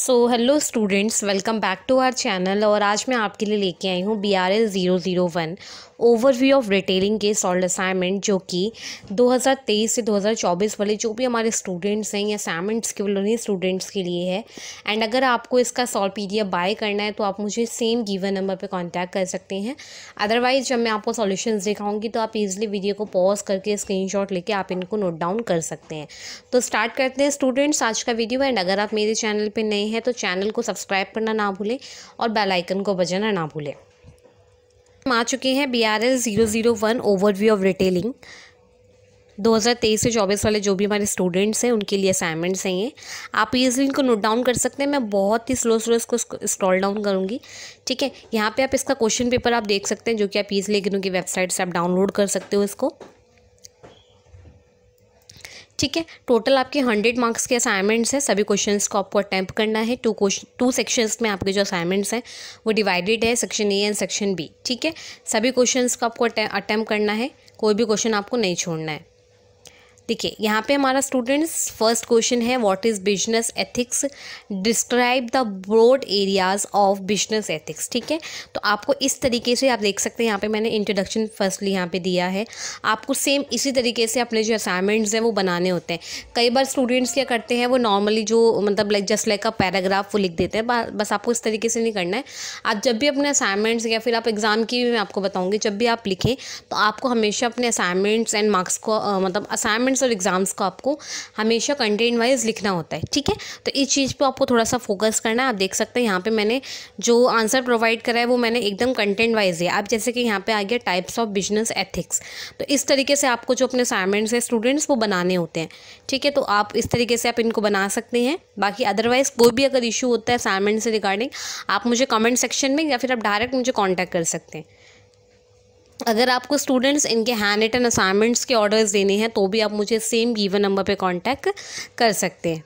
so hello students welcome back to our channel और आज मैं आपके लिए लेके आई हूँ B R L zero zero one overview of retailing के सॉल्ड असाइनमेंट जो कि 2023 से 2024 वाले जो भी हमारे स्टूडेंट्स हैं या असाइनमेंट्स केवल नहीं स्टूडेंट्स के लिए है एंड अगर आपको इसका सॉल्व पी बाय करना है तो आप मुझे सेम गिवन नंबर पर कॉन्टैक्ट कर सकते हैं अदरवाइज जब मैं आपको सॉल्यूशन दिखाऊंगी तो आप इजिली वीडियो को पॉज करके स्क्रीन लेके आप इनको नोट डाउन कर सकते हैं तो स्टार्ट करते हैं स्टूडेंट्स आज का वीडियो एंड अगर आप मेरे चैनल पर नए हैं तो चैनल को सब्सक्राइब करना ना भूलें और बेल आइकन को बजाना ना भूलें हम आ चुके हैं B R S zero zero one overview of retailing 2023 से 24 वाले जो भी हमारे स्टूडेंट्स हैं उनके लिए असाइनमेंट्स हैं ये आप ईजिली इनको नोट डाउन कर सकते हैं मैं बहुत ही स्लो स्लो इसको स्क्रॉल डाउन करूँगी ठीक है यहाँ पे आप इसका क्वेश्चन पेपर आप देख सकते हैं जो कि आप ईजिली इग्नो की वेबसाइट से आप डाउनलोड कर सकते हो इसको ठीक है टोटल आपके हंड्रेड मार्क्स के असाइनमेंट्स हैं सभी क्वेश्चंस को आपको अटैम्प्ट करना है टू क्वेश्चन टू सेक्शंस में आपके जो असाइनमेंट्स हैं वो डिवाइडेड है section A and section B ठीक है सभी क्वेश्चंस को आपको अटैम्प्ट करना है कोई भी क्वेश्चन आपको नहीं छोड़ना है देखिए यहाँ पे हमारा स्टूडेंट्स फर्स्ट क्वेश्चन है what is business ethics describe the broad areas of business ethics ठीक है तो आपको इस तरीके से आप देख सकते हैं यहाँ पे मैंने इंट्रोडक्शन फर्स्टली यहाँ पे दिया है आपको सेम इसी तरीके से अपने जो असाइनमेंट्स हैं वो बनाने होते हैं कई बार स्टूडेंट्स क्या करते हैं वो नॉर्मली जो मतलब like just like a paragraph वो लिख देते हैं बस आपको इस तरीके से नहीं करना है आप जब भी अपने असाइनमेंट्स या फिर आप एग्ज़ाम की भी मैं आपको बताऊँगी जब भी आप लिखें तो आपको हमेशा अपने असाइनमेंट्स एंड मार्क्स को मतलब असाइनमेंट्स असाइनमेंट्स और एग्ज़ाम्स को आपको हमेशा कंटेंट वाइज लिखना होता है ठीक है तो इस चीज़ पर आपको थोड़ा सा फोकस करना है आप देख सकते हैं यहाँ पर मैंने जो आंसर प्रोवाइड करा है वो मैंने एकदम कंटेंट वाइज है आप जैसे कि यहाँ पर आ गया टाइप्स ऑफ बिजनेस एथिक्स तो इस तरीके से आपको जो अपने असाइनमेंट्स है स्टूडेंट्स वो बनाने होते हैं ठीक है तो आप इस तरीके से आप इनको बना सकते हैं बाकी अदरवाइज़ कोई भी अगर इशू होता है असाइनमेंट से रिगार्डिंग आप मुझे कमेंट सेक्शन में या फिर आप डायरेक्ट मुझे कॉन्टैक्ट कर सकते हैं अगर आपको स्टूडेंट्स इनके हैंड रिटन असाइनमेंट्स के ऑर्डर्स देने हैं तो भी आप मुझे सेम गिवन नंबर पे कांटेक्ट कर सकते हैं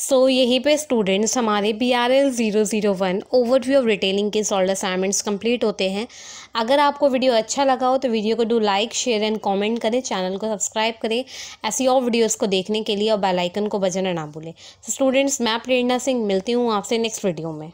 सो so, यहीं पे स्टूडेंट्स हमारे B R L zero zero one overview of retailing के सॉल्ड असाइनमेंट्स कंप्लीट होते हैं अगर आपको वीडियो अच्छा लगा हो तो वीडियो को do like share and comment करें चैनल को सब्सक्राइब करें ऐसी और वीडियोस को देखने के लिए और बेल आइकन को बजाना ना भूलें स्टूडेंट्स मैं प्रेरणा सिंह मिलती हूँ आपसे नेक्स्ट वीडियो में